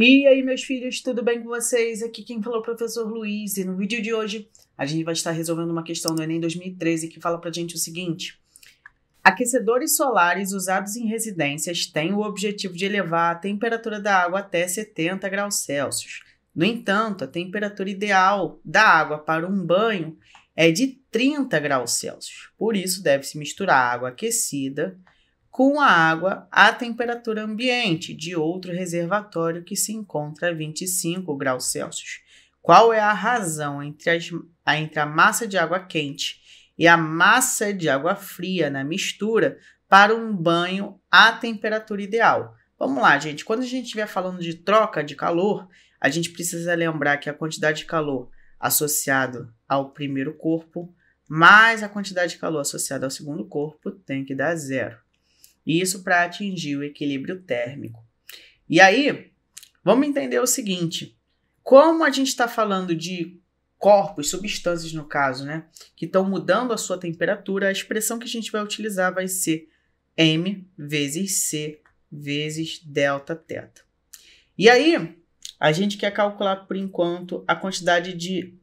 E aí, meus filhos, tudo bem com vocês? Aqui quem falou é o professor Luiz e no vídeo de hoje a gente vai estar resolvendo uma questão do Enem 2013 que fala pra gente o seguinte: Aquecedores solares usados em residências têm o objetivo de elevar a temperatura da água até 70 graus Celsius. No entanto, a temperatura ideal da água para um banho é de 30 graus Celsius. Por isso, deve-se misturar água aquecida com a água à temperatura ambiente de outro reservatório que se encontra a 25 graus Celsius. Qual é a razão entre, as, entre a massa de água quente e a massa de água fria na mistura para um banho à temperatura ideal? Vamos lá, gente. Quando a gente estiver falando de troca de calor, a gente precisa lembrar que a quantidade de calor associado ao primeiro corpo mais a quantidade de calor associada ao segundo corpo tem que dar zero isso para atingir o equilíbrio térmico. E aí, vamos entender o seguinte: como a gente está falando de corpos, substâncias no caso, né, que estão mudando a sua temperatura, a expressão que a gente vai utilizar vai ser m vezes c vezes delta θ. E aí, a gente quer calcular por enquanto a quantidade de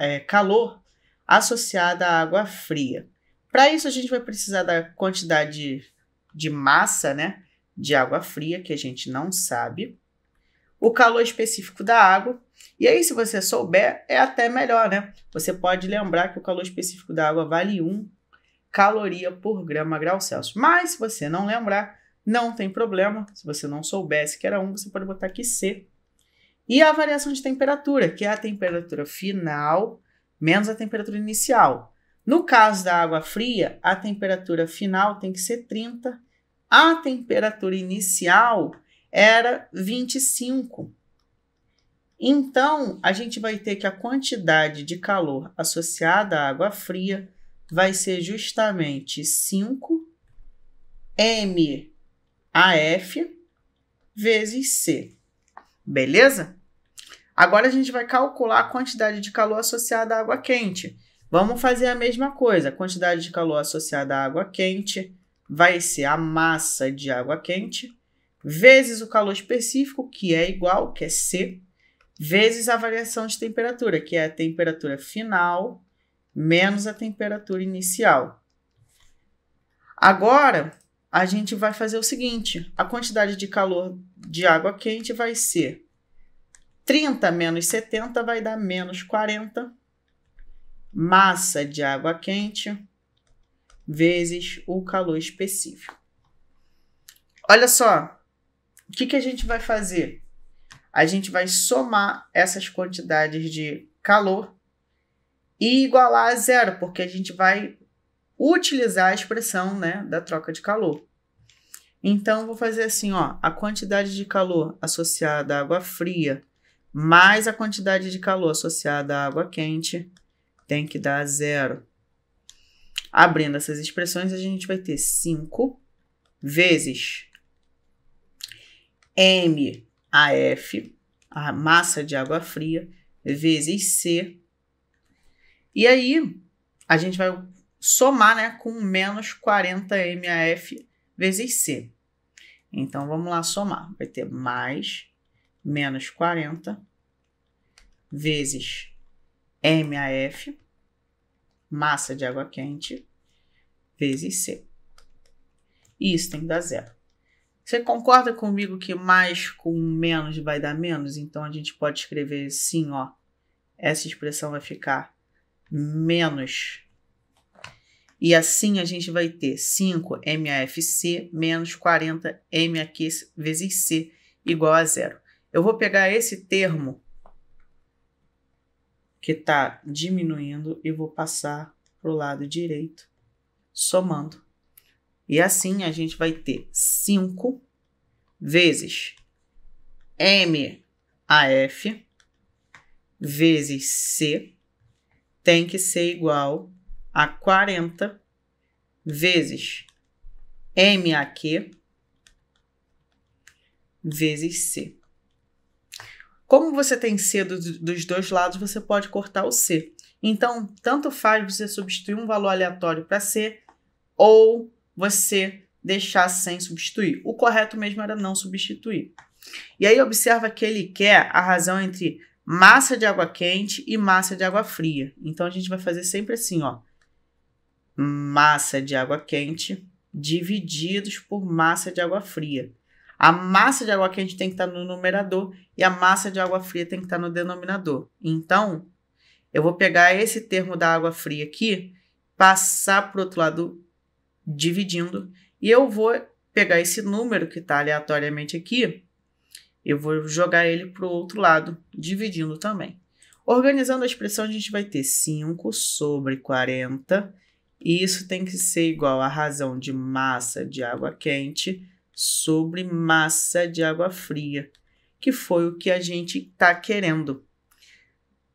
é, calor associada à água fria. Para isso, a gente vai precisar da quantidade de massa, né, de água fria, que a gente não sabe, o calor específico da água, e aí se você souber, é até melhor, né? Você pode lembrar que o calor específico da água vale 1 caloria por grama grau Celsius. Mas se você não lembrar, não tem problema. Se você não soubesse que era 1, você pode botar aqui C. E a variação de temperatura, que é a temperatura final menos a temperatura inicial. No caso da água fria, a temperatura final tem que ser 30, a temperatura inicial era 25. Então, a gente vai ter que a quantidade de calor associada à água fria vai ser justamente 5 MAF vezes C. Beleza? Agora a gente vai calcular a quantidade de calor associada à água quente. Vamos fazer a mesma coisa. A quantidade de calor associada à água quente vai ser a massa de água quente vezes o calor específico, que é igual, que é C, vezes a variação de temperatura, que é a temperatura final menos a temperatura inicial. Agora, a gente vai fazer o seguinte: a quantidade de calor de água quente vai ser 30 menos 70 vai dar menos 40 massa de água quente vezes o calor específico. Olha só, o que, que a gente vai fazer? A gente vai somar essas quantidades de calor e igualar a zero, porque a gente vai utilizar a expressão né, da troca de calor. Então, vou fazer assim, ó, a quantidade de calor associada à água fria mais a quantidade de calor associada à água quente tem que dar zero. Abrindo essas expressões, a gente vai ter 5 vezes MAF, a massa de água fria, vezes C. E aí, a gente vai somar né, com menos 40 MAF vezes C. Então, vamos lá somar. Vai ter mais menos 40 vezes MAF massa de água quente vezes C. isso tem que dar zero. Você concorda comigo que mais com menos vai dar menos? Então a gente pode escrever assim, ó. Essa expressão vai ficar menos. E assim a gente vai ter 5 MAFC menos 40 MAQ vezes C igual a zero. Eu vou pegar esse termo que está diminuindo e vou passar para o lado direito, somando. E assim a gente vai ter 5 vezes MAF vezes C tem que ser igual a 40 vezes MAQ vezes C. Como você tem C do, dos dois lados, você pode cortar o C. Então, tanto faz você substituir um valor aleatório para C ou você deixar sem substituir. O correto mesmo era não substituir. E aí observa que ele quer a razão entre massa de água quente e massa de água fria. Então a gente vai fazer sempre assim, ó. Massa de água quente divididos por massa de água fria. A massa de água quente tem que estar tá no numerador e a massa de água fria tem que estar tá no denominador. Então, eu vou pegar esse termo da água fria aqui, passar para o outro lado dividindo, e eu vou pegar esse número que está aleatoriamente aqui, eu vou jogar ele para o outro lado, dividindo também. Organizando a expressão, a gente vai ter 5 sobre 40, e isso tem que ser igual à razão de massa de água quente sobre massa de água fria, que foi o que a gente está querendo.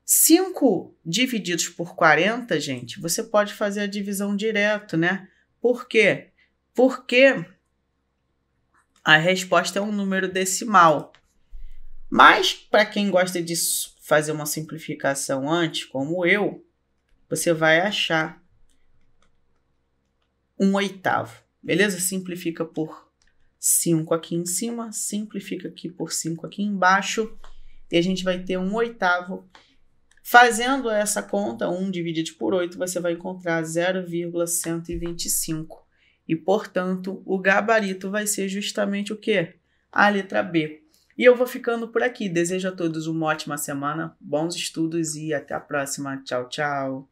5 divididos por 40, gente, você pode fazer a divisão direto, né? Por quê? Porque a resposta é um número decimal. Mas, para quem gosta de fazer uma simplificação antes, como eu, você vai achar um oitavo, beleza? Simplifica por 5 aqui em cima, simplifica aqui por 5 aqui embaixo, e a gente vai ter um oitavo. Fazendo essa conta, 1 um dividido por 8, você vai encontrar 0,125. E, portanto, o gabarito vai ser justamente o quê? A letra B. E eu vou ficando por aqui. Desejo a todos uma ótima semana, bons estudos e até a próxima. Tchau, tchau.